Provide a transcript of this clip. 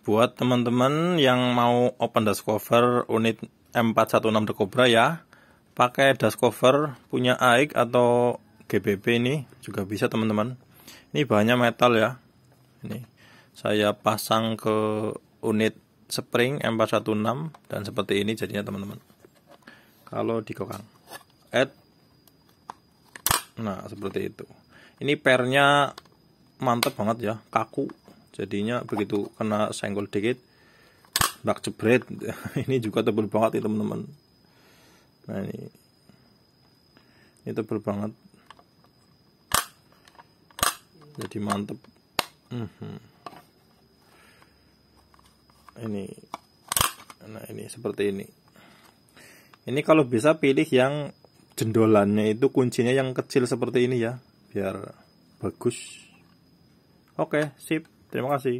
buat teman-teman yang mau open dash cover unit M416 The Cobra ya pakai dash cover punya AIK atau GBB ini juga bisa teman-teman ini bahannya metal ya ini saya pasang ke unit spring M416 dan seperti ini jadinya teman-teman kalau dikokang add nah seperti itu ini pernya mantep banget ya kaku jadinya begitu kena senggol dikit bak jebret ini juga tebal banget ya teman-teman nah ini ini tebal banget jadi mantep mhm. ini nah ini seperti ini ini kalau bisa pilih yang jendolannya itu kuncinya yang kecil seperti ini ya biar bagus oke sip Terima así.